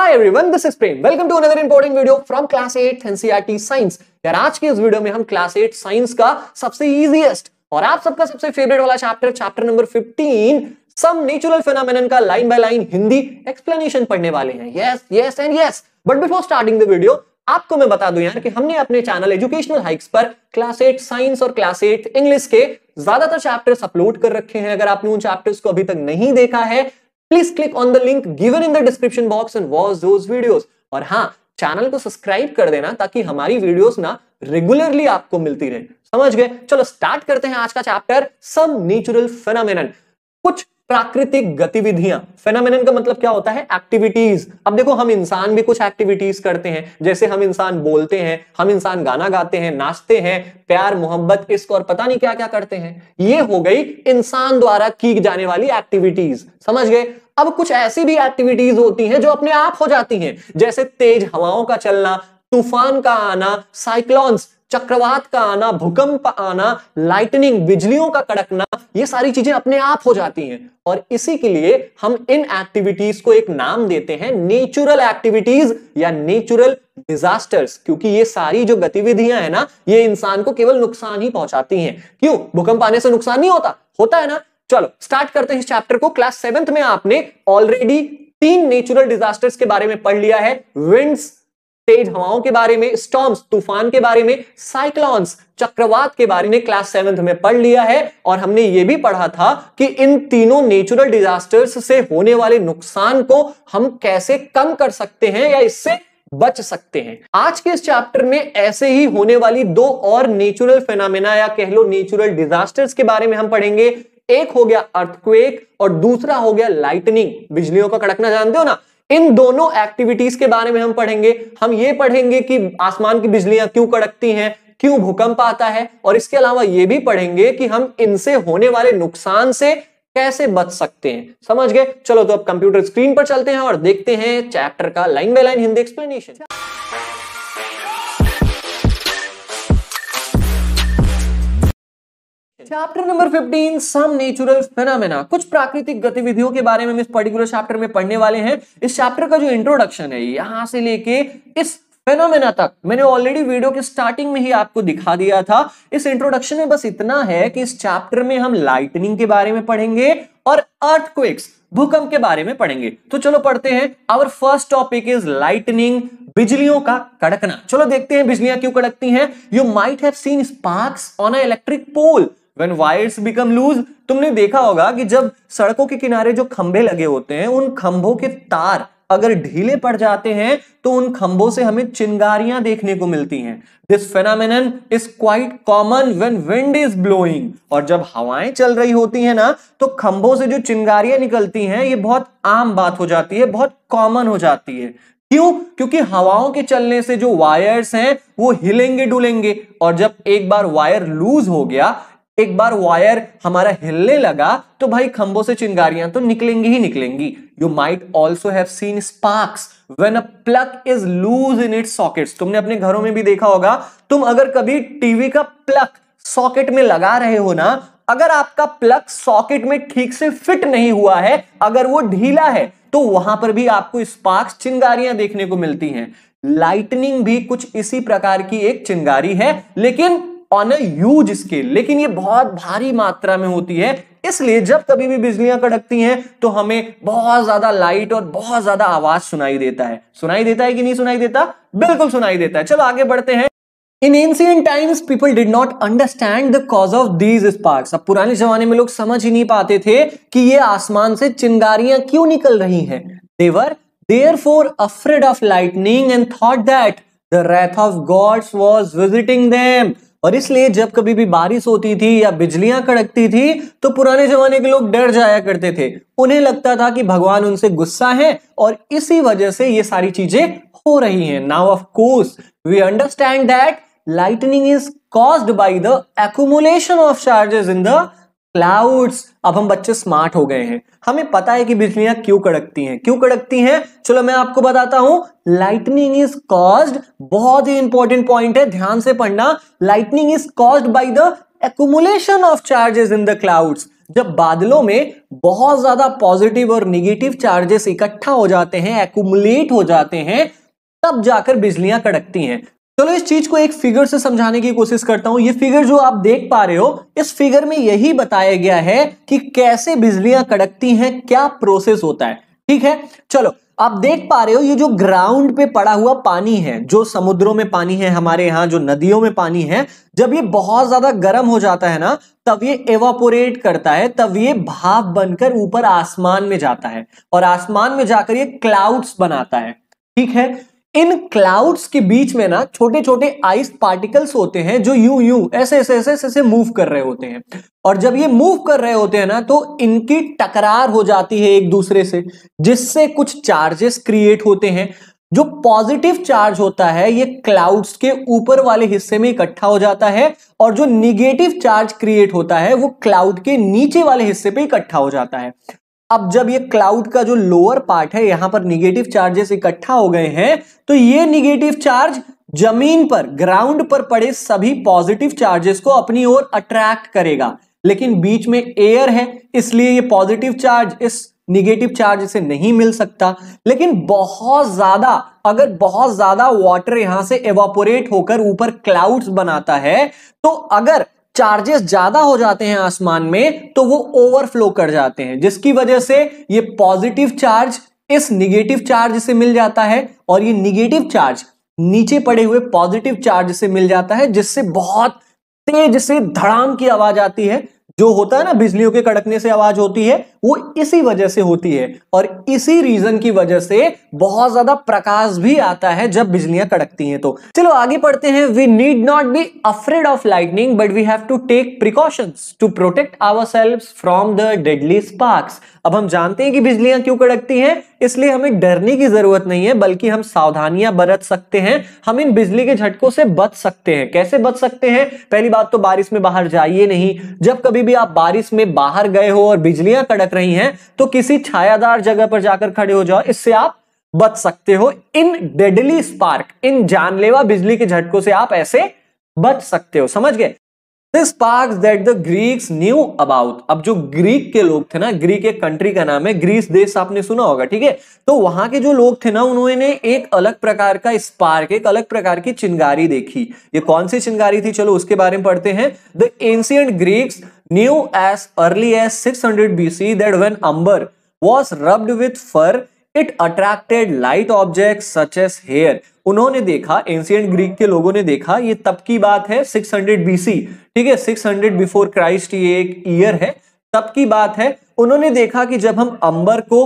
Hi everyone, this is Prem. Welcome to another important video from Class 8 NCERT Science. यार आज के इस video में हम Class 8 Science का सबसे easiest और आप सबका सबसे फेवरेट वाला chapter chapter number 15 some natural phenomenon का line by line Hindi explanation पढ़ने वाले हैं yes yes and yes but before starting the video आपको मैं बता दूं यार कि हमने अपने चैनल एजुकेशनल हाइक्स पर क्लास एट साइंस और क्लास एट इंग्लिश के ज्यादातर चैप्टर्स अपलोड कर रखे हैं अगर आपने उन चैप्टर्स को अभी तक नहीं देखा है please click on the link given in the description box and watch those videos और हाँ चैनल को सब्सक्राइब कर देना ताकि हमारी वीडियोस ना रेगुलरली आपको मिलती रहे समझ गए चलो स्टार्ट करते हैं आज का चैप्टर सम नेचुरल फेनामेनन कुछ प्राकृतिक गतिविधियां फेनामिनन का मतलब क्या होता है एक्टिविटीज अब देखो हम इंसान भी कुछ एक्टिविटीज करते हैं जैसे हम इंसान बोलते हैं हम इंसान गाना गाते हैं नाचते हैं प्यार मोहब्बत इसको और पता नहीं क्या क्या करते हैं ये हो गई इंसान द्वारा की जाने वाली एक्टिविटीज समझ गए अब कुछ ऐसी भी एक्टिविटीज होती हैं जो अपने आप हो जाती हैं जैसे तेज हवाओं का चलना तूफान का आना साइक्लॉन्स चक्रवात का आना भूकंप आना लाइटनिंग बिजलियों का कड़कना ये सारी चीजें अपने आप हो जाती हैं और इसी के लिए हम इन एक्टिविटीज को एक नाम देते हैं नेचुरल एक्टिविटीज या नेचुरल डिजास्टर्स क्योंकि ये सारी जो गतिविधियां हैं ना ये इंसान को केवल नुकसान ही पहुंचाती हैं क्यों भूकंप आने से नुकसान नहीं होता होता है ना चलो स्टार्ट करते हैं इस चैप्टर को क्लास सेवेंथ में आपने ऑलरेडी तीन नेचुरल डिजास्टर्स के बारे में पढ़ लिया है विंड्स तेज हवाओं के बारे में स्टॉम्स तूफान के बारे में साइक्लॉन्स चक्रवात के बारे में क्लास सेवेंथ में पढ़ लिया है और हमने ये भी पढ़ा था कि इन तीनों नेचुरल डिजास्टर्स से होने वाले नुकसान को हम कैसे कम कर सकते हैं या इससे बच सकते हैं आज के इस चैप्टर में ऐसे ही होने वाली दो और नेचुरल फेनामिना या कह लो नेचुरल डिजास्टर्स के बारे में हम पढ़ेंगे एक हो गया अर्थक्वेक और दूसरा हो गया लाइटनिंग बिजलियों का कड़कना जानते हो ना इन दोनों एक्टिविटीज के बारे में हम पढ़ेंगे हम ये पढ़ेंगे कि आसमान की बिजलियां क्यों कड़कती हैं क्यों भूकंप आता है और इसके अलावा ये भी पढ़ेंगे कि हम इनसे होने वाले नुकसान से कैसे बच सकते हैं समझ गए चलो तो अब कंप्यूटर स्क्रीन पर चलते हैं और देखते हैं चैप्टर का line by line Hindi explanation chapter number 15 some natural phenomena कुछ प्राकृतिक गतिविधियों के बारे में हम इस पर्टिकुलर चैप्टर में पढ़ने वाले हैं इस चैप्टर का जो इंट्रोडक्शन है यहां से लेके इस फेनोमेना तक मैंने ऑलरेडी वीडियो के स्टार्टिंग में ही आपको दिखा दिया था इस इंट्रोडक्शन में बस इतना है कि इस चैप्टर में हम लाइटनिंग के बारे में पढ़ेंगे और अर्थक्वेक्स भूकंप के बारे में पढ़ेंगे तो चलो पढ़ते हैं our first topic is lightning बिजलियों का कड़कना चलो देखते हैं बिजलियां क्यों कड़कती हैं you might have seen sparks on a electric pole when wires become loose तुमने देखा होगा कि जब सड़कों के किनारे जो खंभे लगे होते हैं उन खंभों के तार अगर ढीले पड़ जाते हैं तो उन खंभों से हमें चिंगारियां देखने को मिलती हैं this phenomenon is quite common when wind is blowing और जब हवाएं चल रही होती हैं ना तो खंभों से जो चिंगारियां निकलती हैं ये बहुत आम बात हो जाती है बहुत कॉमन हो जाती है क्यों क्योंकि हवाओं के चलने से जो वायर्स हैं वो हिलेंगे डुलेंगे और जब एक बार वायर लूज हो गया एक बार वायर हमारा हिलने लगा तो भाई खंबों से चिंगारियां तो निकलेंगी ही निकलेंगी you might also have seen sparks when a plug is loose in it socket तुमने अपने घरों में भी देखा होगा तुम अगर कभी टीवी का प्लग सॉकेट में लगा रहे हो ना अगर आपका प्लग सॉकेट में ठीक से फिट नहीं हुआ है अगर वो ढीला है तो वहां पर भी आपको स्पार्क्स चिंगारियां देखने को मिलती हैं लाइटनिंग भी कुछ इसी प्रकार की एक चिंगारी है लेकिन ऑन अज स्केल लेकिन ये बहुत भारी मात्रा में होती है इसलिए जब कभी भी बिजलियां कड़कती हैं तो हमें बहुत ज्यादा लाइट और बहुत ज्यादा आवाज सुनाई देता है सुनाई देता है कि नहीं सुनाई देता बिल्कुल सुनाई देता है चलो आगे बढ़ते हैं in ancient times people did not understand the cause of these sparks अब पुराने जमाने में लोग समझ ही नहीं पाते थे कि ये आसमान से चिंगारियां क्यों निकल रही हैं they were therefore afraid of lightning and thought that the wrath of gods was visiting them और इसलिए जब कभी भी बारिश होती थी या बिजलियां कड़कती थी तो पुराने जमाने के लोग डर जाया करते थे उन्हें लगता था कि भगवान उनसे गुस्सा है और इसी वजह से ये सारी चीजें हो रही हैं now of course we understand that lightning is cause by the accumulation of charges in the clouds अब हम बच्चे स्मार्ट हो गए हैं हमें पता है कि बिजलियां क्यों कड़कती हैं क्यों कड़कती हैं चलो मैं आपको बताता हूं लाइटनिंग इज कॉज्ड बहुत ही इंपॉर्टेंट पॉइंट है ध्यान से पढ़ना lightning is caused by the accumulation of charges in the clouds जब बादलों में बहुत ज्यादा पॉजिटिव और निगेटिव चार्जेस इकट्ठा हो जाते हैं एकुमुलेट हो जाते हैं तब जाकर बिजलियां कड़कती हैं चलो इस चीज को एक फिगर से समझाने की कोशिश करता हूं ये फिगर जो आप देख पा रहे हो इस फिगर में यही बताया गया है कि कैसे बिजलियां कड़कती हैं क्या प्रोसेस होता है ठीक है चलो आप देख पा रहे हो ये जो ग्राउंड पे पड़ा हुआ पानी है जो समुद्रों में पानी है हमारे यहाँ जो नदियों में पानी है जब ये बहुत ज्यादा गर्म हो जाता है ना तब ये एवापोरेट करता है तब ये भाप बनकर ऊपर आसमान में जाता है और आसमान में जाकर ये क्लाउड्स बनाता है ठीक है इन क्लाउड्स के बीच में ना छोटे छोटे आइस पार्टिकल्स होते हैं जो यू यूं ऐसे ऐसे ऐसे ऐसे मूव कर रहे होते हैं और जब ये मूव कर रहे होते हैं ना तो इनकी टकरार हो जाती है एक दूसरे से जिससे कुछ चार्जेस क्रिएट होते हैं जो पॉजिटिव चार्ज होता है ये क्लाउड्स के ऊपर वाले हिस्से में इकट्ठा हो जाता है और जो निगेटिव चार्ज क्रिएट होता है वो क्लाउड के नीचे वाले हिस्से पे इकट्ठा हो जाता है अब जब ये क्लाउड का जो लोअर पार्ट है यहां पर निगेटिव चार्जेस इकट्ठा हो गए हैं तो ये निगेटिव चार्ज जमीन पर ग्राउंड पर पड़े सभी पॉजिटिव चार्जेस को अपनी ओर अट्रैक्ट करेगा लेकिन बीच में एयर है इसलिए ये पॉजिटिव चार्ज इस निगेटिव चार्ज से नहीं मिल सकता लेकिन बहुत ज्यादा अगर बहुत ज्यादा वाटर यहां से एवोपोरेट होकर ऊपर क्लाउड्स बनाता है तो अगर चार्जेस ज्यादा हो जाते हैं आसमान में तो वो ओवरफ्लो कर जाते हैं जिसकी वजह से ये पॉजिटिव चार्ज इस निगेटिव चार्ज से मिल जाता है और ये निगेटिव चार्ज नीचे पड़े हुए पॉजिटिव चार्ज से मिल जाता है जिससे बहुत तेज से धड़ाम की आवाज आती है जो होता है ना बिजलियों के कड़कने से आवाज होती है वो इसी वजह से होती है और इसी रीजन की वजह से बहुत ज्यादा प्रकाश भी आता है जब बिजलियां कड़कती हैं तो चलो आगे पढ़ते हैं we need not be afraid of lightning but we have to take precautions to protect ourselves from the deadly sparks अब हम जानते हैं कि बिजलियां क्यों कड़कती हैं इसलिए हमें डरने की जरूरत नहीं है बल्कि हम सावधानियां बरत सकते हैं हम इन बिजली के झटकों से बच सकते हैं कैसे बच सकते हैं पहली बात तो बारिश में बाहर जाइए नहीं जब कभी भी आप बारिश में बाहर गए हो और बिजलियां कड़क रही हैं तो किसी छायादार जगह पर जाकर खड़े हो जाओ इससे आप बच सकते हो इन डेडली स्पार्क इन जानलेवा बिजली के झटकों से आप ऐसे बच सकते हो समझ गए this spark that the Greeks knew about अब जो ग्रीक के लोग थे ना ग्रीक एक कंट्री का नाम है ग्रीस देश आपने सुना होगा ठीक है तो वहां के जो लोग थे ना उन्होंने एक अलग प्रकार का स्पार्क एक अलग प्रकार की चिंगारी देखी ये कौन सी चिंगारी थी चलो उसके बारे में पढ़ते हैं the ancient Greeks knew as early as 600 BC that when umber was rubbed with fur, it attracted light object such as hair उन्होंने देखा एंशियंट ग्रीक के लोगों ने देखा ये तब की बात है 600 बीसी ठीक है 600 बिफोर क्राइस्ट ये एक ईयर है तब की बात है उन्होंने देखा कि जब हम अंबर को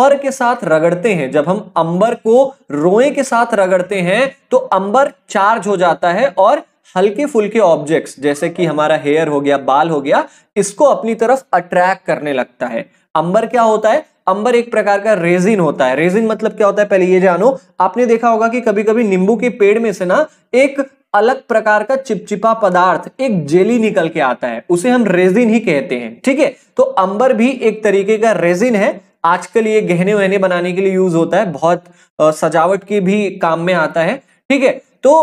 फर के साथ रगड़ते हैं जब हम अंबर को रोए के साथ रगड़ते हैं तो अंबर चार्ज हो जाता है और हल्के फुल्के ऑब्जेक्ट्स जैसे कि हमारा हेयर हो गया बाल हो गया इसको अपनी तरफ अट्रैक्ट करने लगता है अंबर क्या होता है अंबर एक प्रकार का रेजिन होता है रेजिन मतलब क्या होता है पहले ये जानो आपने देखा होगा कि कभी कभी नींबू के पेड़ में से ना एक अलग प्रकार का चिपचिपा पदार्थ एक जेली निकल के आता है उसे हम रेजिन ही कहते हैं ठीक है तो अंबर भी एक तरीके का रेजिन है आजकल ये गहने वहने बनाने के लिए यूज होता है बहुत सजावट के भी काम में आता है ठीक है तो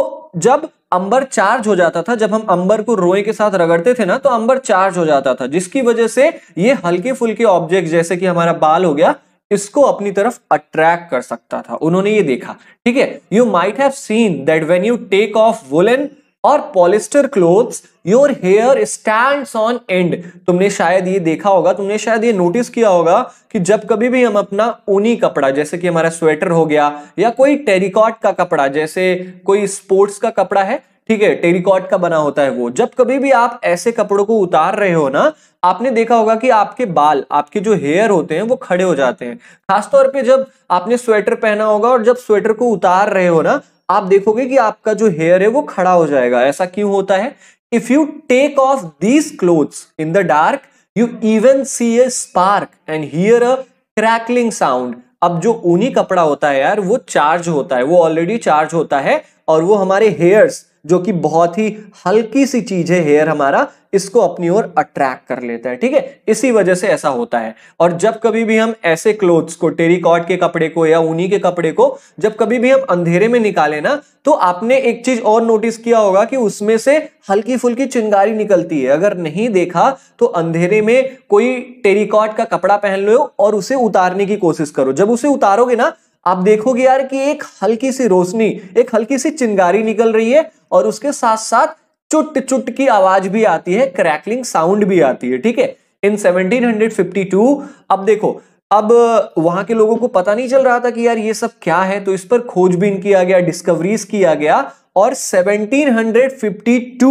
जब अंबर चार्ज हो जाता था जब हम अंबर को रोए के साथ रगड़ते थे ना तो अंबर चार्ज हो जाता था जिसकी वजह से ये हल्के फुल्के ऑब्जेक्ट जैसे कि हमारा बाल हो गया इसको अपनी तरफ अट्रैक्ट कर सकता था उन्होंने ये देखा ठीक है you might have seen that when you take off woollen or polyester clothes your hair stand on end तुमने शायद ये देखा होगा तुमने शायद ये नोटिस किया होगा कि जब कभी भी हम अपना ऊनी कपड़ा जैसे कि हमारा स्वेटर हो गया या कोई टेरिकॉट का कपड़ा जैसे कोई स्पोर्ट्स का कपड़ा है ठीक है टेरिकॉट का बना होता है वो जब कभी भी आप ऐसे कपड़ों को उतार रहे हो ना आपने देखा होगा कि आपके बाल आपके जो हेयर होते हैं वो खड़े हो जाते हैं खासतौर पे जब आपने स्वेटर पहना होगा और जब स्वेटर को उतार रहे हो ना आप देखोगे कि आपका जो हेयर है वो खड़ा हो जाएगा ऐसा क्यों होता है if you take off these clothes in the dark you even see a spark and hear a crackling sound अब जो ऊनी कपड़ा होता है यार वो चार्ज होता है वो ऑलरेडी चार्ज होता है और वो हमारे हेयर्स जो कि बहुत ही हल्की सी चीज है हेयर हमारा इसको अपनी ओर अट्रैक्ट कर लेता है ठीक है इसी वजह से ऐसा होता है और जब कभी भी हम ऐसे क्लोथ्स को टेरिकॉट के कपड़े को या ऊनी के कपड़े को जब कभी भी हम अंधेरे में निकाले ना तो आपने एक चीज और नोटिस किया होगा कि उसमें से हल्की फुल्की चिंगारी निकलती है अगर नहीं देखा तो अंधेरे में कोई टेरिकॉट का कपड़ा पहन लो और उसे उतारने की कोशिश करो जब उसे उतारोगे ना आप देखोगे यार कि एक हल्की सी रोशनी एक हल्की सी चिंगारी निकल रही है और उसके साथ साथ चुट चुट की आवाज भी आती है क्रैकलिंग साउंड भी आती है ठीक है इन 1752 अब देखो अब वहां के लोगों को पता नहीं चल रहा था कि यार ये सब क्या है तो इस पर खोजबीन किया गया डिस्कवरीज किया गया और 1752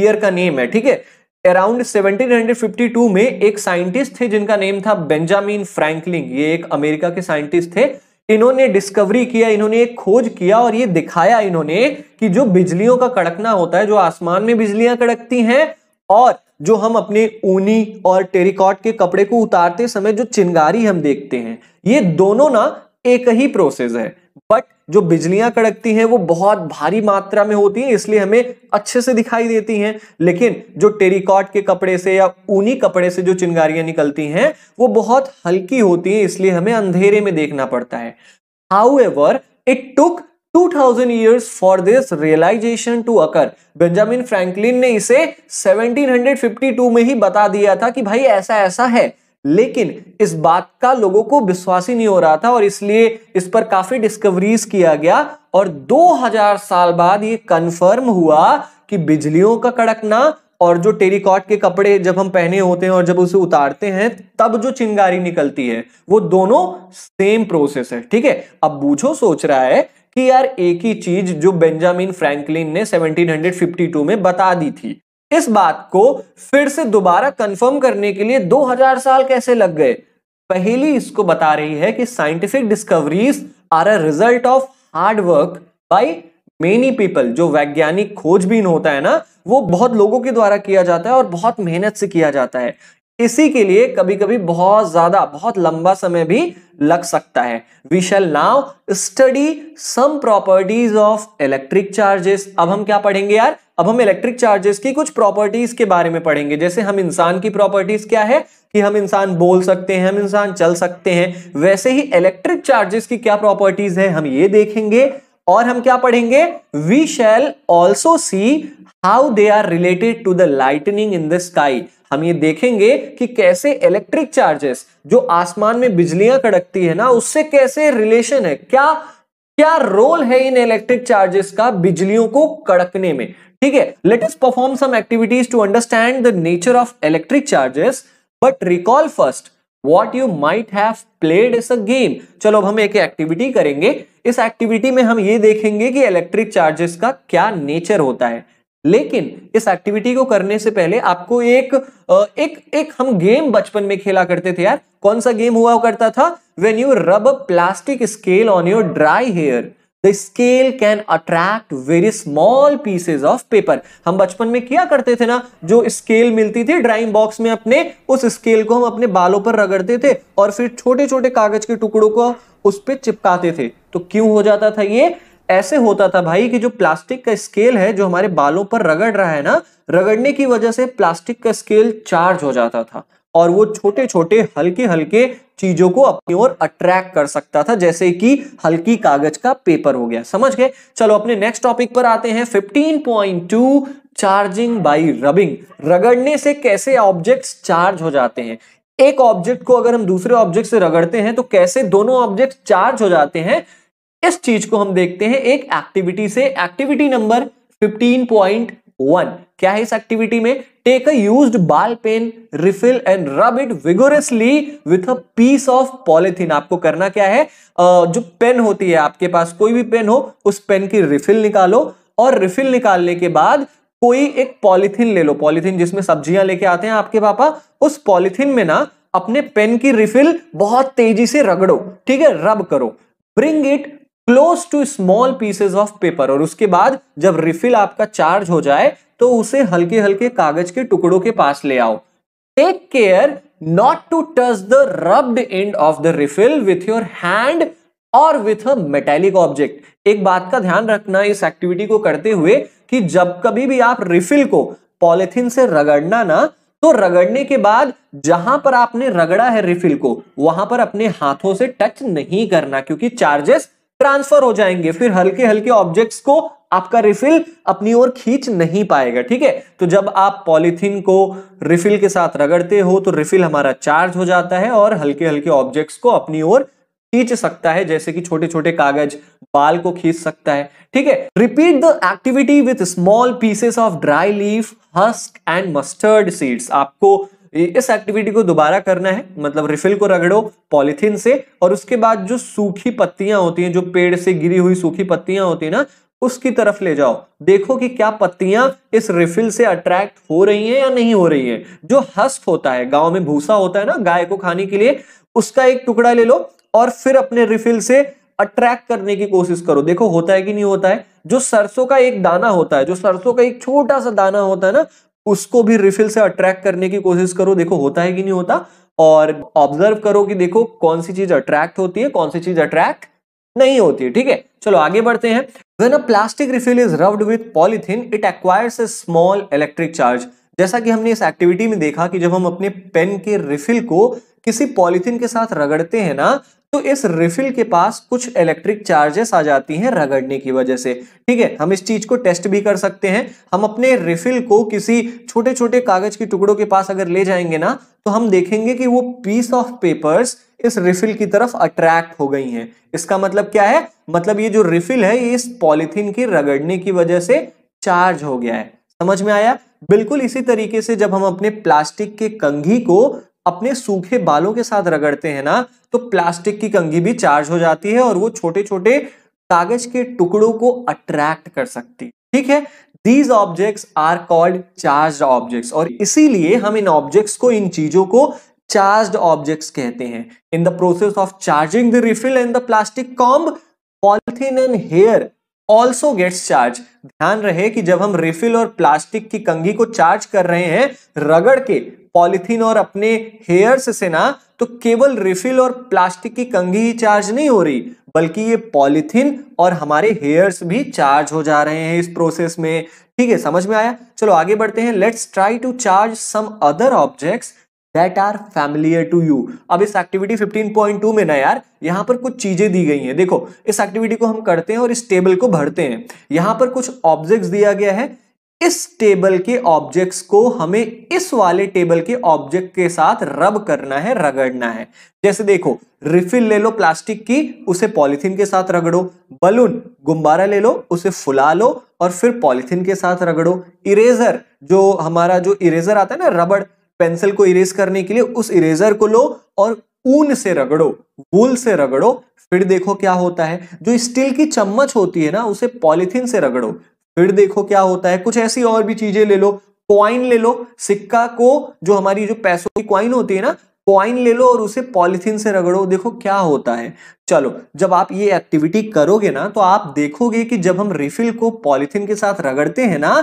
ईयर का नेम है ठीक है अराउंड 1752 में एक साइंटिस्ट थे जिनका नेम था बेंजामिन फ्रैंकलिन ये एक अमेरिका के साइंटिस्ट थे इन्होंने डिस्कवरी किया इन्होंने एक खोज किया और ये दिखाया इन्होंने कि जो बिजलियों का कड़कना होता है जो आसमान में बिजलियां कड़कती हैं और जो हम अपने ऊनी और टेरिकॉट के कपड़े को उतारते समय जो चिंगारी हम देखते हैं ये दोनों ना एक ही प्रोसेस है बट जो बिजलियां कड़कती हैं वो बहुत भारी मात्रा में होती हैं इसलिए हमें अच्छे से दिखाई देती हैं लेकिन जो टेरिकॉट के कपड़े से या ऊनी कपड़े से जो चिंगारियां निकलती हैं वो बहुत हल्की होती हैं इसलिए हमें अंधेरे में देखना पड़ता है however it took 2000 years for this realisation to occur Benjamin Franklin ने इसे 1752 में ही बता दिया था कि भाई ऐसा ऐसा है लेकिन इस बात का लोगों को विश्वास ही नहीं हो रहा था और इसलिए इस पर काफी डिस्कवरीज किया गया और 2000 साल बाद ये कंफर्म हुआ कि बिजलियों का कड़कना और जो टेरिकॉट के कपड़े जब हम पहने होते हैं और जब उसे उतारते हैं तब जो चिंगारी निकलती है वो दोनों सेम प्रोसेस है ठीक है अब बूझो सोच रहा है कि यार एक ही चीज जो बेंजामिन फ्रैंकलिन ने 1752 में बता दी थी इस बात को फिर से दोबारा कंफर्म करने के लिए 2000 साल कैसे लग गए पहली इसको बता रही है कि scientific discoveries are a result of hard work by many people जो वैज्ञानिक खोजबीन होता है ना वो बहुत लोगों के द्वारा किया जाता है और बहुत मेहनत से किया जाता है इसी के लिए कभी कभी बहुत ज्यादा बहुत लंबा समय भी लग सकता है we shall now study some properties of electric charges अब हम क्या पढ़ेंगे यार अब हम इलेक्ट्रिक चार्जेस की कुछ प्रॉपर्टीज के बारे में पढ़ेंगे जैसे हम इंसान की प्रॉपर्टीज क्या है कि हम इंसान बोल सकते हैं हम इंसान चल सकते हैं वैसे ही इलेक्ट्रिक चार्जेस की क्या प्रॉपर्टीज है हम ये देखेंगे और हम क्या पढ़ेंगे we shall also see how they are related to the lightning in the sky हम ये देखेंगे कि कैसे इलेक्ट्रिक चार्जेस जो आसमान में बिजलियां कड़कती है ना उससे कैसे रिलेशन है क्या क्या रोल है इन इलेक्ट्रिक चार्जेस का बिजलियों को कड़कने में ठीक है let us perform some activities to understand the nature of electric charges but recall first what you might have played is a game चलो अब हम एक एक्टिविटी करेंगे इस एक्टिविटी में हम ये देखेंगे कि इलेक्ट्रिक चार्जेस का क्या नेचर होता है लेकिन इस एक्टिविटी को करने से पहले आपको एक एक एक हम गेम बचपन में खेला करते थे यार कौन सा गेम हुआ करता था when you rub plastic scale on your dry hair the scale can attract very small pieces of paper हम बचपन में क्या करते थे ना जो स्केल मिलती थी ड्राइंग बॉक्स में अपने उस स्केल को हम अपने बालों पर रगड़ते थे और फिर छोटे छोटे कागज के टुकड़ों को उस पर चिपकाते थे तो क्यों हो जाता था ये ऐसे होता था भाई कि जो प्लास्टिक का स्केल है जो हमारे बालों पर रगड़ रहा है ना रगड़ने की वजह से प्लास्टिक का स्केल चार्ज हो जाता था और वो छोटे छोटे हल्के हल्के चीजों को अपनी ओर अट्रैक्ट कर सकता था जैसे कि हल्की कागज का पेपर हो गया समझ गए चलो अपने नेक्स्ट टॉपिक पर आते हैं 15.2 चार्जिंग बाय रबिंग रगड़ने से कैसे ऑब्जेक्ट्स चार्ज हो जाते हैं एक ऑब्जेक्ट को अगर हम दूसरे ऑब्जेक्ट से रगड़ते हैं तो कैसे दोनों ऑब्जेक्ट चार्ज हो जाते हैं इस चीज को हम देखते हैं एक एक्टिविटी से एक्टिविटी नंबर वन क्या है इस एक्टिविटी में take a used ball pen refill and rub it vigorously with a piece of polythene आपको करना क्या है जो पेन होती है आपके पास कोई भी पेन हो उस पेन की रिफिल निकालो और रिफिल निकालने के बाद कोई एक पॉलिथिन ले लो पॉलिथिन जिसमें सब्जियां लेके आते हैं आपके पापा उस पॉलिथिन में ना अपने पेन की रिफिल बहुत तेजी से रगड़ो ठीक है रब करो bring it close to small pieces of paper और उसके बाद जब रिफिल आपका चार्ज हो जाए तो उसे हल्के हल्के कागज के टुकड़ों के पास ले आओ take care not to touch the rubbed end of the refill with your hand or with a metallic object एक बात का ध्यान रखना इस एक्टिविटी को करते हुए कि जब कभी भी आप रिफिल को पॉलिथिन से रगड़ना ना तो रगड़ने के बाद जहां पर आपने रगड़ा है रिफिल को वहां पर अपने हाथों से टच नहीं करना क्योंकि चार्जेस ट्रांसफर हो जाएंगे फिर हल्के हल्के ऑब्जेक्ट्स को आपका रिफिल अपनी ओर खींच नहीं पाएगा ठीक है तो जब आप पॉलिथिन को रिफिल के साथ रगड़ते हो तो रिफिल हमारा चार्ज हो जाता है और हल्के हल्के ऑब्जेक्ट्स को अपनी ओर खींच सकता है जैसे कि छोटे छोटे कागज बाल को खींच सकता है ठीक है repeat the activity with small pieces of dry leaf husk and mustard seeds आपको इस एक्टिविटी को दोबारा करना है मतलब रिफिल को रगड़ो पॉलिथीन से और उसके बाद जो सूखी पत्तियां होती हैं जो पेड़ से गिरी हुई सूखी पत्तियां होती है ना उसकी तरफ ले जाओ देखो कि क्या पत्तियां इस रिफिल से अट्रैक्ट हो रही हैं या नहीं हो रही हैं जो हस्क होता है गांव में भूसा होता है ना गाय को खाने के लिए उसका एक टुकड़ा ले लो और फिर अपने रिफिल से अट्रैक्ट करने की कोशिश करो देखो होता है कि नहीं होता है जो सरसों का एक दाना होता है जो सरसों का एक छोटा सा दाना होता है ना उसको भी रिफिल से अट्रैक्ट करने की कोशिश करो देखो होता है कि नहीं होता और ऑब्जर्व करो कि देखो कौन सी चीज अट्रैक्ट होती है कौन सी चीज अट्रैक्ट नहीं होती है ठीक है चलो आगे बढ़ते हैं when a plastic refill is rubbed with polythene it acquires a small electric charge जैसा कि हमने इस एक्टिविटी में देखा कि जब हम अपने पेन के रिफिल को किसी पॉलिथिन के साथ रगड़ते हैं ना तो इस रिफिल के पास कुछ इलेक्ट्रिक चार्जेस आ जाती हैं रगड़ने की वजह से ठीक है हम इस चीज को टेस्ट भी कर सकते हैं हम अपने रिफिल को किसी छोटे छोटे कागज के टुकड़ों के पास अगर ले जाएंगे ना तो हम देखेंगे कि वो पीस ऑफ पेपर्स इस रिफिल की तरफ अट्रैक्ट हो गई हैं इसका मतलब क्या है मतलब ये जो रिफिल है ये इस पॉलिथीन की रगड़ने की वजह से चार्ज हो गया है समझ में आया बिल्कुल इसी तरीके से जब हम अपने प्लास्टिक के कंघी को अपने सूखे बालों के साथ रगड़ते हैं ना तो प्लास्टिक की कंगी भी चार्ज हो जाती है और वो छोटे छोटे कागज के टुकड़ों को अट्रैक्ट कर सकती है ठीक है these objects are called charge objects और इसीलिए हम इन ऑब्जेक्ट्स को इन चीजों को चार्ज ऑब्जेक्ट्स कहते हैं in the process of charging the refill and the plastic comb polythene and hair also gets charge ध्यान रहे कि जब हम रिफिल और प्लास्टिक की कंगी को चार्ज कर रहे हैं रगड़ के पॉलिथिन और अपने हेयर्स से ना तो केवल रिफिल और प्लास्टिक की कंघी ही चार्ज नहीं हो रही बल्कि ये पॉलिथिन और हमारे हेयर्स भी चार्ज हो जा रहे हैं इस प्रोसेस में ठीक है समझ में आया चलो आगे बढ़ते हैं let's try to charge some other objects that are familiar to you अब इस एक्टिविटी 15.2 में ना यार यहाँ पर कुछ चीजें दी गई हैं देखो इस एक्टिविटी को हम करते हैं और इस टेबल को भरते हैं यहाँ पर कुछ ऑब्जेक्ट्स दिया गया है इस टेबल के ऑब्जेक्ट्स को हमें इस वाले टेबल के ऑब्जेक्ट के साथ रब करना है रगड़ना है जैसे देखो रिफिल ले लो प्लास्टिक की उसे पॉलिथिन के साथ रगड़ो बलून गुब्बारा ले लो उसे फुला लो और फिर पॉलिथिन के साथ रगड़ो इरेजर जो हमारा जो इरेजर आता है ना रबड़ पेंसिल को इरेज करने के लिए उस इरेजर को लो और ऊन से रगड़ो वूल से रगड़ो फिर देखो क्या होता है जो स्टील की चम्मच होती है ना उसे पॉलिथिन से रगड़ो फिर देखो क्या होता है कुछ ऐसी और भी चीजें ले लो क्वाइन ले लो सिक्का को जो हमारी जो पैसों की क्वाइन होती है ना क्वाइन ले लो और उसे पॉलिथीन से रगड़ो देखो क्या होता है चलो जब आप ये एक्टिविटी करोगे ना तो आप देखोगे कि जब हम रिफिल को पॉलिथीन के साथ रगड़ते हैं ना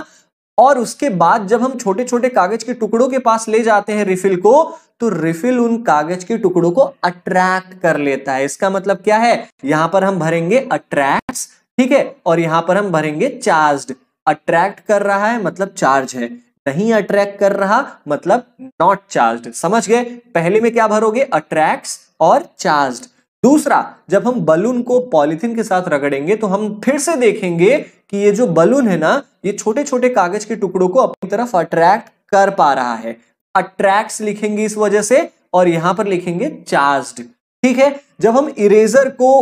और उसके बाद जब हम छोटे छोटे कागज के टुकड़ों के पास ले जाते हैं रिफिल को तो रिफिल उन कागज के टुकड़ों को अट्रैक्ट कर लेता है इसका मतलब क्या है यहां पर हम भरेंगे अट्रैक्ट ठीक है और यहां पर हम भरेंगे चार्ज अट्रैक्ट कर रहा है मतलब चार्ज है नहीं अट्रैक्ट कर रहा मतलब नॉट चार्ज समझ गए पहले में क्या भरोगे अट्रैक्ट और चार्ज दूसरा जब हम बलून को पॉलिथिन के साथ रगड़ेंगे तो हम फिर से देखेंगे कि ये जो बलून है ना ये छोटे छोटे कागज के टुकड़ों को अपनी तरफ अट्रैक्ट कर पा रहा है अट्रैक्ट लिखेंगे इस वजह से और यहां पर लिखेंगे चार्ज ठीक है जब हम इरेजर को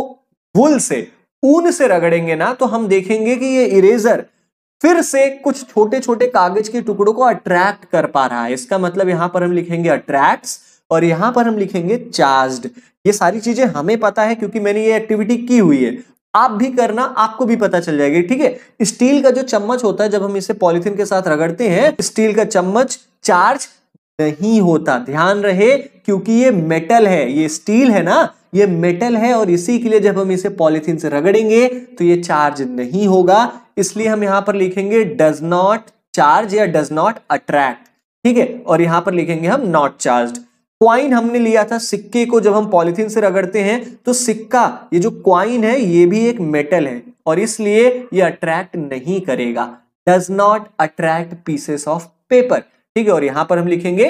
वुल से ऊन से रगड़ेंगे ना तो हम देखेंगे कि ये इरेजर फिर से कुछ छोटे छोटे कागज के टुकड़ों को अट्रैक्ट कर पा रहा है इसका मतलब यहां पर हम लिखेंगे अट्रैक्ट और यहां पर हम लिखेंगे चार्ज्ड ये सारी चीजें हमें पता है क्योंकि मैंने ये एक्टिविटी की हुई है आप भी करना आपको भी पता चल जाएगी ठीक है स्टील का जो चम्मच होता है जब हम इसे पॉलिथीन के साथ रगड़ते हैं स्टील का चम्मच चार्ज नहीं होता ध्यान रहे क्योंकि ये मेटल है ये स्टील है ना ये मेटल है और इसी के लिए जब हम इसे पॉलिथीन से रगड़ेंगे तो ये चार्ज नहीं होगा इसलिए हम यहां पर लिखेंगे डज नॉट चार्ज या डज नॉट अट्रैक्ट ठीक है और यहां पर लिखेंगे हम नॉट चार्ज क्वाइन हमने लिया था सिक्के को जब हम पॉलिथीन से रगड़ते हैं तो सिक्का ये जो क्वाइन है ये भी एक मेटल है और इसलिए ये अट्रैक्ट नहीं करेगा does not attract pieces of paper ठीक है और यहां पर हम लिखेंगे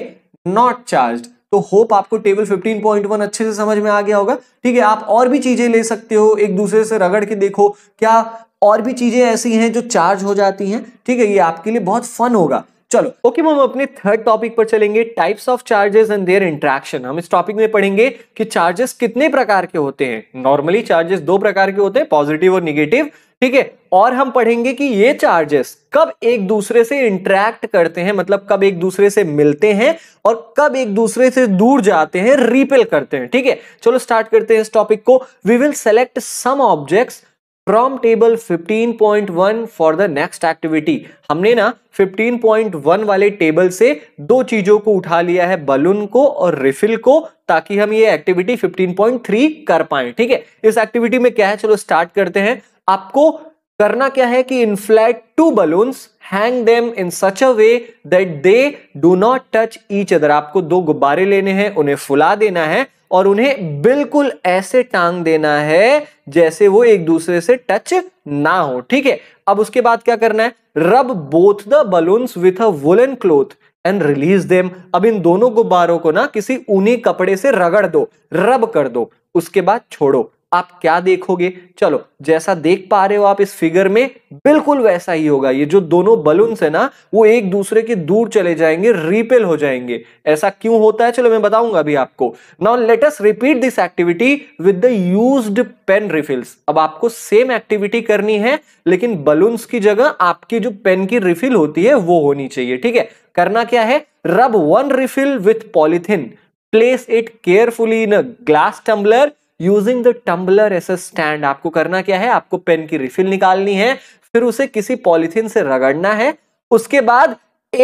नॉट चार्ज तो होप आपको टेबल 15.1 अच्छे से समझ में आ गया होगा ठीक है आप और भी चीजें ले सकते हो एक दूसरे से रगड़ के देखो क्या और भी चीजें ऐसी हैं जो चार्ज हो जाती हैं ठीक है ये आपके लिए बहुत फन होगा चलो ओके okay, हम अपने थर्ड टॉपिक पर चलेंगे types of charges and their interaction हम इस टॉपिक में पढ़ेंगे कि चार्जेस कितने प्रकार के होते हैं नॉर्मली चार्जेस दो प्रकार के होते हैं पॉजिटिव और निगेटिव ठीक है और हम पढ़ेंगे कि ये चार्जेस कब एक दूसरे से इंटरेक्ट करते हैं मतलब कब एक दूसरे से मिलते हैं और कब एक दूसरे से दूर जाते हैं रिपेल करते हैं ठीक है चलो स्टार्ट करते हैं इस टॉपिक को we will select some objects from table 15.1 for the next activity हमने ना 15.1 वाले टेबल से दो चीजों को उठा लिया है बलून को और रिफिल को ताकि हम ये एक्टिविटी 15.3 कर पाए ठीक है इस एक्टिविटी में क्या है चलो स्टार्ट करते हैं आपको करना क्या है कि inflate two balloon hang them in such a way that they do not touch each other आपको दो गुब्बारे लेने हैं उन्हें फुला देना है और उन्हें बिल्कुल ऐसे टांग देना है जैसे वो एक दूसरे से टच ना हो ठीक है अब उसके बाद क्या करना है rub both the balloons with a woollen cloth and release them अब इन दोनों गुब्बारों को ना किसी ऊनी कपड़े से रगड़ दो रब कर दो उसके बाद छोड़ो आप क्या देखोगे चलो जैसा देख पा रहे हो आप इस फिगर में बिल्कुल वैसा ही होगा ये जो दोनों बलून्स है ना वो एक दूसरे के दूर चले जाएंगे रिपेल हो जाएंगे ऐसा क्यों होता है चलो मैं बताऊंगा अभी आपको now let us repeat this activity with the used pen refills अब आपको सेम एक्टिविटी करनी है लेकिन बलून्स की जगह आपकी जो पेन की रिफिल होती है वो होनी चाहिए ठीक है करना क्या है rub one refill with polythene place it carefully in a glass tumbler using the tumbler as a stand आपको करना क्या है आपको पेन की रिफिल निकालनी है फिर उसे किसी पॉलिथिन से रगड़ना है उसके बाद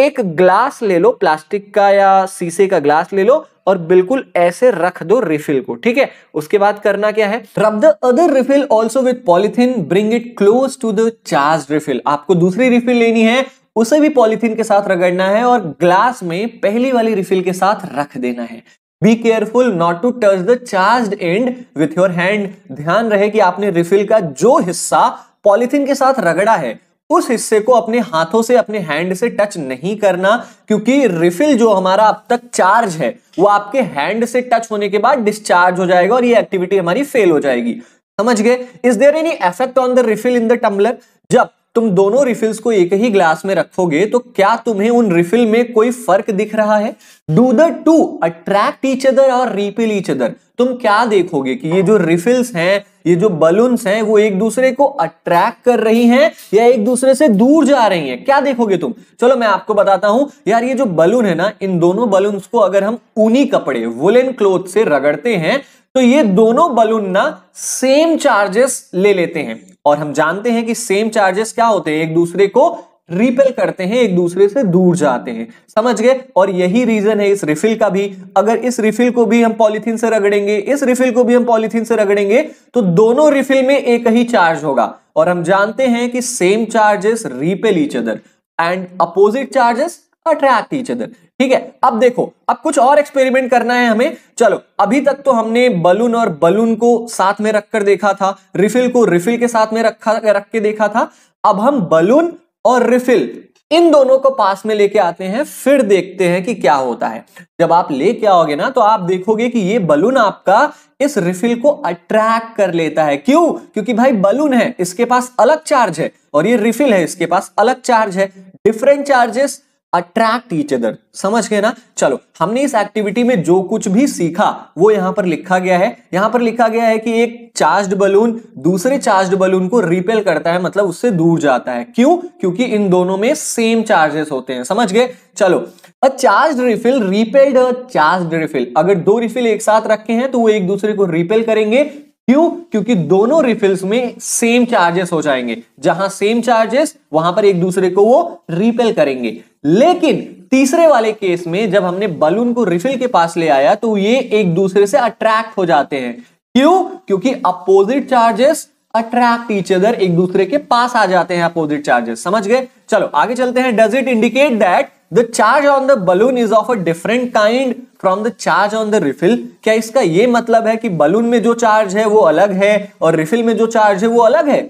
एक ग्लास ले लो प्लास्टिक का या शीशे का ग्लास ले लो और बिल्कुल ऐसे रख दो रिफिल को ठीक है उसके बाद करना क्या है rub the other refill also with polythene bring it close to the charge refill आपको दूसरी रिफिल लेनी है उसे भी पॉलिथिन के साथ रगड़ना है और ग्लास में पहली वाली रिफिल के साथ रख देना है be careful not to touch the charge end with your hand ध्यान रहे कि आपने रिफिल का जो हिस्सा पॉलिथिन के साथ रगड़ा है उस हिस्से को अपने हाथों से अपने हैंड से टच नहीं करना क्योंकि रिफिल जो हमारा अब तक चार्ज है वो आपके हैंड से टच होने के बाद डिस्चार्ज हो जाएगा और ये एक्टिविटी हमारी फेल हो जाएगी समझ गए is there any effect on the refill in the tumbler जब तुम दोनों रिफिल्स को एक ही ग्लास में रखोगे तो क्या तुम्हें उन रिफिल में कोई फर्क दिख रहा है do the two attract each other और रिफिल ईच अदर तुम क्या देखोगे कि ये जो रिफिल्स हैं ये जो बलून्स हैं वो एक दूसरे को अट्रैक्ट कर रही हैं या एक दूसरे से दूर जा रही हैं क्या देखोगे तुम चलो मैं आपको बताता हूं यार ये जो बलून है ना इन दोनों बलून्स को अगर हम ऊनी कपड़े वुलन क्लोथ से रगड़ते हैं तो ये दोनों बलून ना सेम चार्जेस ले लेते हैं और हम जानते हैं कि सेम चार्जेस क्या होते हैं एक दूसरे को रिपेल करते हैं एक दूसरे से दूर जाते हैं समझ गए और यही रीजन है इस रिफिल का भी अगर इस रिफिल को भी हम पॉलिथीन से रगड़ेंगे इस रिफिल को भी हम पॉलिथीन से रगड़ेंगे तो दोनों रिफिल में एक ही चार्ज होगा और हम जानते हैं कि same charges repel each other and opposite charges attract each other ठीक है अब देखो अब कुछ और एक्सपेरिमेंट करना है हमें चलो अभी तक तो हमने बलून और बलून को साथ में रखकर देखा था रिफिल को रिफिल के साथ में रखा रख के देखा था अब हम बलून और रिफिल इन दोनों को पास में लेके आते हैं फिर देखते हैं कि क्या होता है जब आप लेके आओगे ना तो आप देखोगे कि ये बलून आपका इस रिफिल को अट्रैक्ट कर लेता है क्यों क्योंकि भाई बलून है इसके पास अलग चार्ज है और ये रिफिल है इसके पास अलग चार्ज है different charges attract each other समझ गए ना चलो हमने इस एक्टिविटी में जो कुछ भी सीखा वो यहां पर लिखा गया है यहां पर लिखा गया है कि एक चार्ज्ड बलून दूसरे चार्ज्ड बलून को रिपेल करता है मतलब उससे दूर जाता है क्यों क्योंकि इन दोनों में सेम चार्जेस होते हैं समझ गए चलो a charge refill repelled a charge refill अगर दो रिफिल एक साथ रखे हैं तो वो एक दूसरे को रिपेल करेंगे क्यों क्योंकि दोनों रिफिल्स में सेम चार्जेस हो जाएंगे जहां सेम चार्जेस वहां पर एक दूसरे को वो रिपेल करेंगे लेकिन तीसरे वाले केस में जब हमने बलून को रिफिल के पास ले आया तो ये एक दूसरे से अट्रैक्ट हो जाते हैं क्यों क्योंकि opposite charges attract each other एक दूसरे के पास आ जाते हैं अपोजिट चार्जेस समझ गए चलो आगे चलते हैं does it indicate that the charge on the balloon is of a different kind from the charge on the refill क्या इसका यह मतलब है कि बलून में जो चार्ज है वो अलग है और रिफिल में जो चार्ज है वो अलग है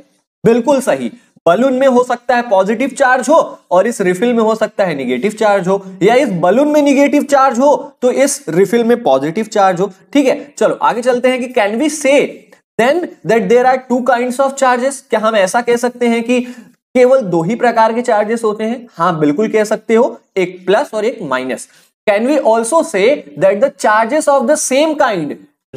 बिल्कुल सही बलून में हो सकता है पॉजिटिव चार्ज हो और इस रिफिल में हो सकता है निगेटिव चार्ज हो या इस बलून में निगेटिव चार्ज हो तो इस रिफिल में पॉजिटिव चार्ज हो ठीक है चलो आगे चलते हैं कि can we say then that there are two kind of charges क्या हम ऐसा कह सकते हैं कि केवल दो ही प्रकार के चार्जेस होते हैं हाँ बिल्कुल कह सकते हो एक प्लस और एक minus can we also say that the charges of the same kind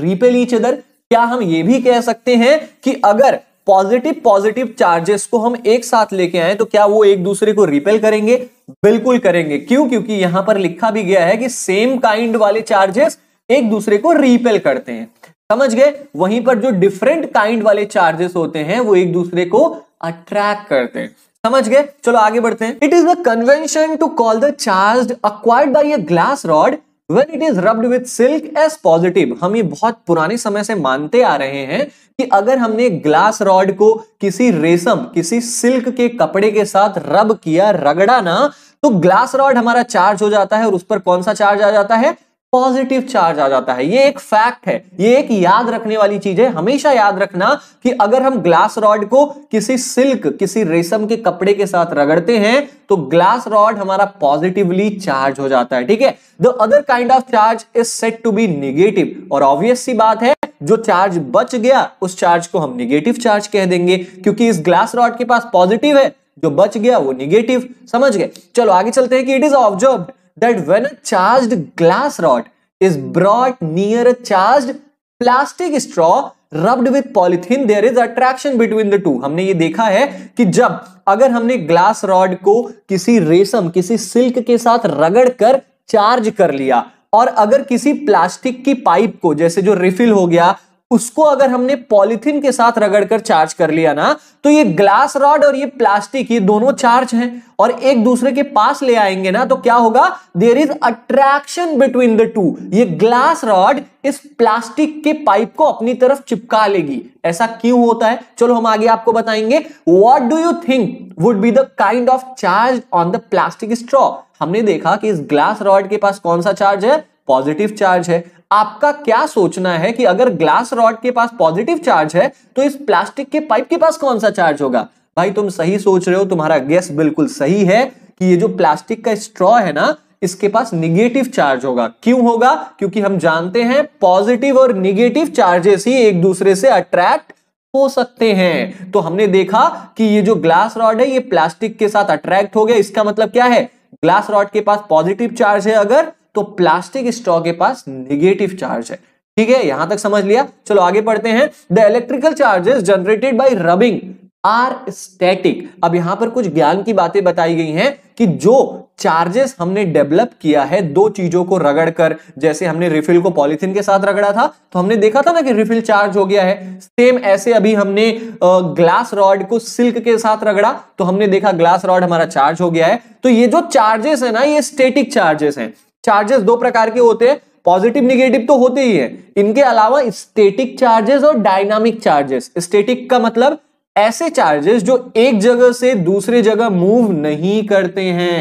repel each other क्या हम ये भी कह सकते हैं कि अगर पॉजिटिव पॉजिटिव चार्जेस को हम एक साथ लेके आए तो क्या वो एक दूसरे को रिपेल करेंगे बिल्कुल करेंगे क्यों क्योंकि यहां पर लिखा भी गया है कि सेम काइंड वाले चार्जेस एक दूसरे को रिपेल करते हैं समझ गए वहीं पर जो डिफरेंट काइंड वाले चार्जेस होते हैं वो एक दूसरे को अट्रैक्ट करते हैं समझ गए चलो आगे बढ़ते हैं it is the convention to call the charge acquired by a glass rod when it is rubbed with silk as positive हम ये बहुत पुराने समय से मानते आ रहे हैं कि अगर हमने ग्लास रॉड को किसी रेशम किसी सिल्क के कपड़े के साथ रब किया रगड़ा ना तो ग्लास रॉड हमारा चार्ज हो जाता है और उस पर कौन सा चार्ज आ जाता है पॉजिटिव चार्ज आ जाता है ये एक फैक्ट है ये एक याद रखने वाली चीज है हमेशा याद रखना कि अगर हम ग्लास रॉड को किसी सिल्क किसी रेशम के कपड़े के साथ रगड़ते हैं तो ग्लास रॉड हमारा पॉजिटिवली चार्ज हो जाता है ठीक है the other kind of charge is set to be negative और ऑब्वियस सी बात है जो चार्ज बच गया उस चार्ज को हम निगेटिव चार्ज कह देंगे क्योंकि इस ग्लास रॉड के पास पॉजिटिव है जो बच गया वो निगेटिव समझ गए चलो आगे चलते हैं कि it is observed that when a charged glass rod is brought near a charged plastic straw rubbed with polythene there is attraction between the two हमने ये देखा है कि जब अगर हमने ग्लास रॉड को किसी रेशम किसी सिल्क के साथ रगड़ कर चार्ज कर लिया और अगर किसी प्लास्टिक की पाइप को जैसे जो रिफिल हो गया उसको अगर हमने पॉलिथिन के साथ रगड़कर चार्ज कर लिया ना तो ये ग्लास रॉड और ये प्लास्टिक ये दोनों चार्ज हैं और एक दूसरे के पास ले आएंगे ना तो क्या होगा there is attraction between the two ये ग्लास रॉड इस प्लास्टिक के पाइप को अपनी तरफ चिपका लेगी ऐसा क्यों होता है चलो हम आगे आपको बताएंगे what do you think would be the kind of charge on the plastic straw हमने देखा कि इस ग्लास रॉड के पास कौन सा चार्ज है पॉजिटिव चार्ज है आपका क्या सोचना है कि अगर ग्लास रॉड के पास पॉजिटिव चार्ज है तो इस प्लास्टिक के पाइप के पास कौन सा चार्ज होगा भाई तुम सही सोच रहे हो तुम्हारा गेस बिल्कुल सही है कि ये जो प्लास्टिक का स्ट्रॉ है ना इसके पास निगेटिव चार्ज होगा क्यों होगा क्योंकि हम जानते हैं पॉजिटिव और निगेटिव चार्जेस ही एक दूसरे से अट्रैक्ट हो सकते हैं तो हमने देखा कि ये जो ग्लास रॉड है ये प्लास्टिक के साथ अट्रैक्ट हो गया इसका मतलब क्या है ग्लास रॉड के पास पॉजिटिव चार्ज है अगर तो प्लास्टिक स्ट्रॉ के पास निगेटिव चार्ज है ठीक है यहां तक समझ लिया चलो आगे पढ़ते हैं the electrical charges generated by rubbing are static अब यहां पर कुछ ज्ञान की बातें बताई गई हैं कि जो चार्जेस हमने डेवलप किया है दो चीजों को रगड़कर जैसे हमने रिफिल को पॉलिथिन के साथ रगड़ा था तो हमने देखा था ना कि रिफिल चार्ज हो गया है सेम ऐसे अभी हमने ग्लास रॉड को सिल्क के साथ रगड़ा तो हमने देखा ग्लास रॉड हमारा चार्ज हो गया है तो ये जो चार्जेस है ना ये स्टेटिक चार्जेस हैं चार्जेस दो प्रकार के होते हैं पॉजिटिव निगेटिव तो होते ही है इनके अलावा स्टेटिक चार्जेस और डायनामिक चार्जेस स्टेटिक का मतलब ऐसे चार्जेस जो एक जगह से दूसरे जगह मूव नहीं करते हैं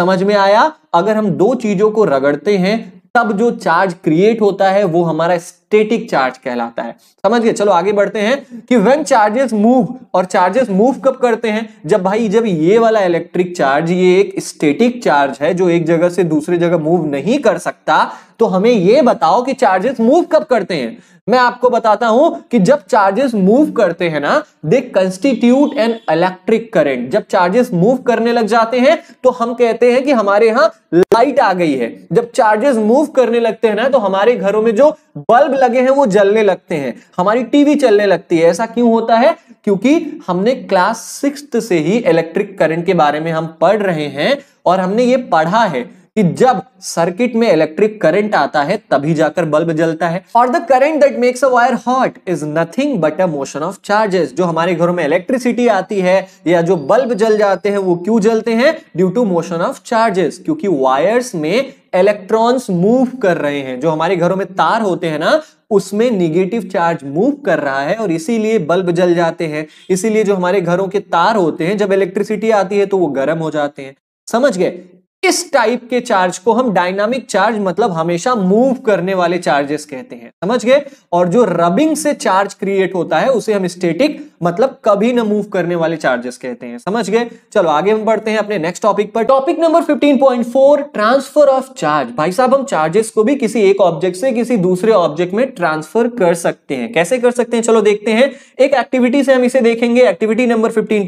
समझ में आया अगर हम दो चीजों को रगड़ते हैं तब जो चार्ज क्रिएट होता है वो हमारा स्टेटिक चार्ज कहलाता है समझ गए चलो आगे बढ़ते हैं कि वेन चार्जेस मूव और चार्जेस मूव कब करते हैं जब भाई जब ये वाला इलेक्ट्रिक चार्ज ये एक स्टेटिक चार्ज है जो एक जगह से दूसरे जगह मूव नहीं कर सकता तो हमें ये बताओ कि चार्जेस मूव कब करते हैं मैं आपको बताता हूं कि जब चार्जेस मूव करते हैं ना they constitute an electric current जब चार्जेस मूव करने लग जाते हैं तो हम कहते हैं कि हमारे यहां लाइट आ गई है जब चार्जेस मूव करने लगते हैं ना तो हमारे घरों में जो बल्ब लगे हैं वो जलने लगते हैं हमारी टीवी चलने लगती है ऐसा क्यों होता है क्योंकि हमने क्लास सिक्स से ही इलेक्ट्रिक करंट के बारे में हम पढ़ रहे हैं और हमने ये पढ़ा है कि जब सर्किट में इलेक्ट्रिक करंट आता है तभी जाकर बल्ब जलता है और the current that makes a wire hot is nothing but a motion of charges जो हमारे घरों में इलेक्ट्रिसिटी आती है या जो बल्ब जल जाते हैं वो क्यों जलते हैं due to motion of charges क्योंकि वायर्स में इलेक्ट्रॉन्स मूव कर रहे हैं जो हमारे घरों में तार होते हैं ना उसमें निगेटिव चार्ज मूव कर रहा है और इसीलिए बल्ब जल जाते हैं इसीलिए जो हमारे घरों के तार होते हैं जब इलेक्ट्रिसिटी आती है तो वो गर्म हो जाते हैं समझ गए इस टाइप के चार्ज को हम डायनामिक चार्ज मतलब हमेशा मूव करने वाले चार्जेस कहते हैं समझ गए और जो रबिंग से चार्ज क्रिएट होता है उसे हम स्टेटिक मतलब कभी ना मूव करने वाले चार्जेस कहते हैं समझ गए चलो आगे हम बढ़ते हैं अपने नेक्स्ट टॉपिक पर topic number 15.4 transfer of charge भाई साहब हम चार्जेस को भी किसी एक ऑब्जेक्ट से किसी दूसरे ऑब्जेक्ट में ट्रांसफर कर सकते हैं कैसे कर सकते हैं चलो देखते हैं एक एक्टिविटी से हम इसे देखेंगे एक्टिविटी नंबर फिफ्टीन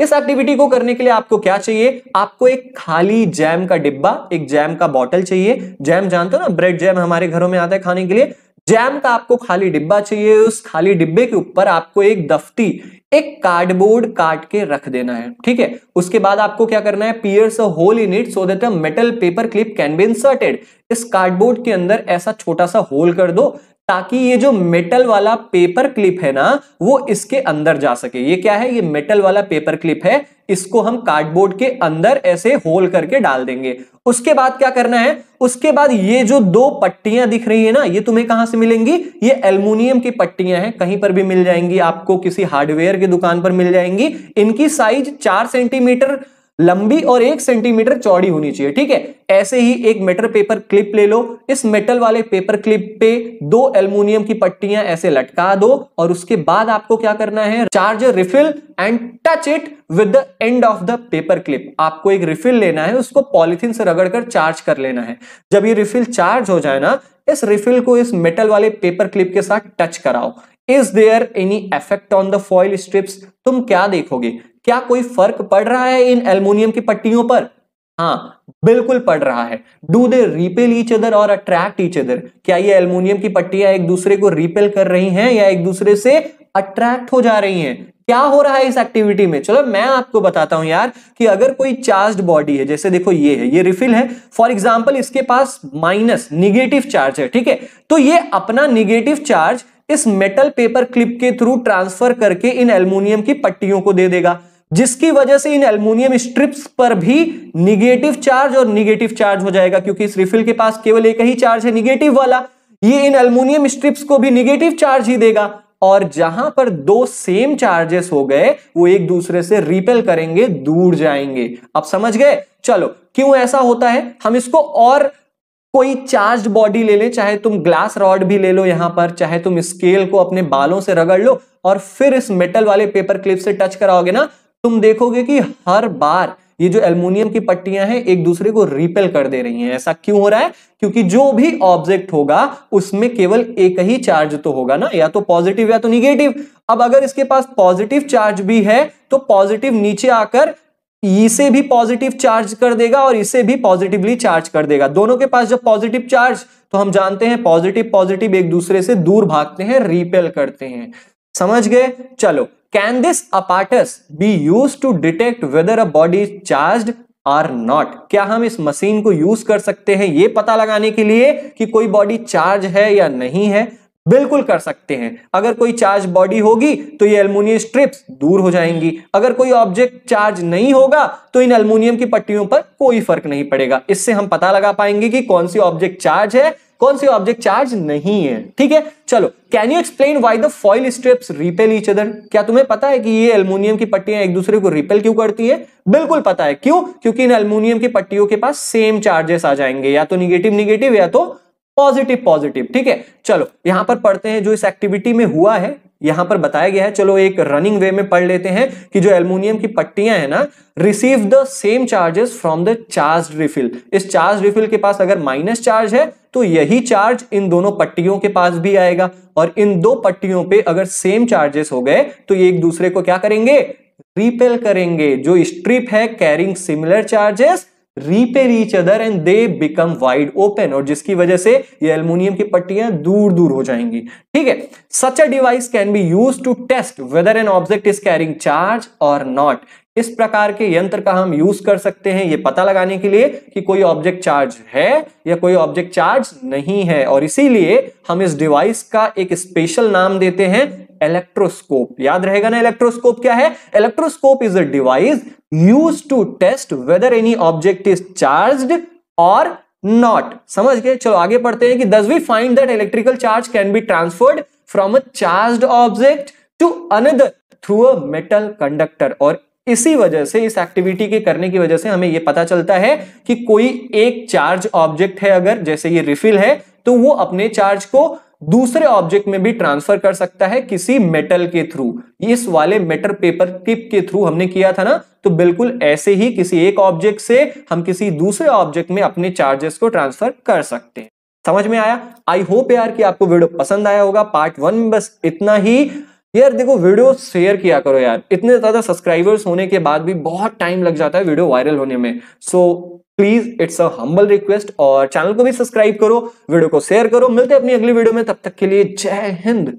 इस एक्टिविटी को करने के लिए आपको क्या चाहिए आपको एक खाली जैम का डिब्बा एक जैम का बॉटल चाहिए जैम जानते हो ना ब्रेड जैम हमारे घरों में आता है खाने के लिए जैम का आपको खाली डिब्बा चाहिए उस खाली डिब्बे के ऊपर आपको एक दफ्ती एक कार्डबोर्ड काट के रख देना है ठीक है उसके बाद आपको क्या करना है pierce a hole in it so that metal paper clip can be inserted इस कार्डबोर्ड के अंदर ऐसा छोटा सा होल कर दो ताकि ये जो मेटल वाला पेपर क्लिप है ना वो इसके अंदर जा सके ये क्या है ये मेटल वाला पेपर क्लिप है इसको हम कार्डबोर्ड के अंदर ऐसे होल करके डाल देंगे उसके बाद क्या करना है उसके बाद ये जो दो पट्टियां दिख रही है ना ये तुम्हें कहां से मिलेंगी ये एल्यूमिनियम की पट्टियां हैं कहीं पर भी मिल जाएंगी आपको किसी हार्डवेयर की दुकान पर मिल जाएंगी इनकी साइज चार सेंटीमीटर लंबी और एक सेंटीमीटर चौड़ी होनी चाहिए ठीक है ऐसे ही एक मेटल पेपर क्लिप ले लो इस मेटल वाले पेपर क्लिप पे दो एल्यूमिनियम की पट्टियां ऐसे लटका दो और उसके बाद आपको क्या करना है charge refill and touch it with the end of the paper clip आपको एक रिफिल लेना है उसको पॉलिथिन से रगड़कर चार्ज कर लेना है जब ये रिफिल चार्ज हो जाए ना इस रिफिल को इस मेटल वाले पेपर क्लिप के साथ टच कराओ is there any effect on the foil strips तुम क्या देखोगे क्या कोई फर्क पड़ रहा है इन एल्यूमिनियम की पट्टियों पर हाँ बिल्कुल पड़ रहा है do they repel each other और अट्रैक्ट ईच अदर क्या ये एल्यूमिनियम की पट्टियां एक दूसरे को रिपेल कर रही हैं या एक दूसरे से अट्रैक्ट हो जा रही हैं क्या हो रहा है इस एक्टिविटी में चलो मैं आपको बताता हूं यार कि अगर कोई चार्ज बॉडी है जैसे देखो ये है ये रिफिल है फॉर एग्जाम्पल इसके पास माइनस निगेटिव चार्ज है ठीक है तो ये अपना निगेटिव चार्ज इस मेटल पेपर क्लिप के थ्रू ट्रांसफर करके इन एल्यूमिनियम की पट्टियों को दे देगा जिसकी वजह से इन एल्मोनियम स्ट्रिप्स पर भी निगेटिव चार्ज और निगेटिव चार्ज हो जाएगा क्योंकि इस रिफिल के पास केवल एक ही चार्ज है निगेटिव वाला ये इन एल्मोनियम स्ट्रिप्स को भी निगेटिव चार्ज ही देगा और जहां पर दो सेम चार्जेस हो गए वो एक दूसरे से रिपेल करेंगे दूर जाएंगे अब समझ गए चलो क्यों ऐसा होता है हम इसको और कोई चार्ज बॉडी ले लें चाहे तुम ग्लास रॉड भी ले लो यहां पर चाहे तुम स्केल को अपने बालों से रगड़ लो और फिर इस मेटल वाले पेपर क्लिप से टच कराओगे ना तुम देखोगे कि हर बार ये जो एल्यूमिनियम की पट्टियां हैं एक दूसरे को रिपेल कर दे रही हैं ऐसा क्यों हो रहा है क्योंकि जो भी ऑब्जेक्ट होगा उसमें केवल एक ही चार्ज तो होगा ना या तो पॉजिटिव या तो निगेटिव अब अगर इसके पास पॉजिटिव चार्ज भी है तो पॉजिटिव नीचे आकर इसे भी पॉजिटिव चार्ज कर देगा और इसे भी पॉजिटिवली चार्ज कर देगा दोनों के पास जब पॉजिटिव चार्ज तो हम जानते हैं पॉजिटिव पॉजिटिव एक दूसरे से दूर भागते हैं रिपेल करते हैं समझ गए चलो can this apparatus be use to detect whether a body charge or not क्या हम इस मशीन को यूज कर सकते हैं ये पता लगाने के लिए कि कोई बॉडी चार्ज है या नहीं है बिल्कुल कर सकते हैं अगर कोई चार्ज बॉडी होगी तो ये अल्मोनियम स्ट्रिप्स दूर हो जाएंगी अगर कोई ऑब्जेक्ट चार्ज नहीं होगा तो इन अल्मोनियम की पट्टियों पर कोई फर्क नहीं पड़ेगा इससे हम पता लगा पाएंगे कि कौन सी ऑब्जेक्ट चार्ज है कौन से ऑब्जेक्ट चार्ज नहीं है ठीक है चलो can you explain why the foil strips repel each other क्या तुम्हें पता है कि ये अल्मोनियम की पट्टियां एक दूसरे को रिपेल क्यों करती है बिल्कुल पता है क्यों क्योंकि इन अल्मोनियम की पट्टियों के पास सेम चार्जेस आ जाएंगे या तो निगेटिव निगेटिव या तो पॉजिटिव पॉजिटिव ठीक है चलो यहां पर पढ़ते हैं जो इस एक्टिविटी में हुआ है यहां पर बताया गया है चलो एक रनिंग वे में पढ़ लेते हैं कि जो एल्यूमिनियम की पट्टियां हैं ना receive the same charges from the charge refill इस चार्ज रिफिल के पास अगर माइनस चार्ज है तो यही चार्ज इन दोनों पट्टियों के पास भी आएगा और इन दो पट्टियों पे अगर सेम चार्जेस हो गए तो ये एक दूसरे को क्या करेंगे रिपेल करेंगे जो स्ट्रिप है carrying similar charges repel each other and they become wide open और जिसकी वजह से ये एल्यूमिनियम की पट्टियां दूर दूर हो जाएंगी ठीक है such a device can be use to test whether an object is carrying charge और नॉट इस प्रकार के यंत्र का हम यूज कर सकते हैं ये पता लगाने के लिए कि कोई ऑब्जेक्ट चार्ज है या कोई ऑब्जेक्ट चार्ज नहीं है और इसीलिए हम इस डिवाइस का एक स्पेशल नाम देते हैं इलेक्ट्रोस्कोप याद रहेगा ना इलेक्ट्रोस्कोप क्या है electroscope is a device used to test whether any object is charged और नॉट समझ गए चलो आगे पढ़ते हैं कि thus we find that electrical charge can be transferred from a charged object to another through a metal conductor और इसी वजह से इस एक्टिविटी के करने की वजह से हमें यह पता चलता है कि कोई एक चार्ज ऑब्जेक्ट है अगर जैसे ये रिफिल है तो वो अपने चार्ज को दूसरे ऑब्जेक्ट में भी ट्रांसफर कर सकता है किसी मेटल के थ्रू इस वाले मेटल पेपर टिप के थ्रू हमने किया था ना तो बिल्कुल ऐसे ही किसी एक ऑब्जेक्ट से हम किसी दूसरे ऑब्जेक्ट में अपने चार्जेस को ट्रांसफर कर सकते हैं समझ में आया आई होप यार कि आपको वीडियो पसंद आया होगा पार्ट वन में बस इतना ही यार देखो वीडियो शेयर किया करो यार इतने ज्यादा सब्सक्राइबर्स होने के बाद भी बहुत टाइम लग जाता है वीडियो वायरल होने में so so, please it's a humble request और चैनल को भी सब्सक्राइब करो वीडियो को शेयर करो मिलते हैं अपनी अगली वीडियो में तब तक के लिए जय हिंद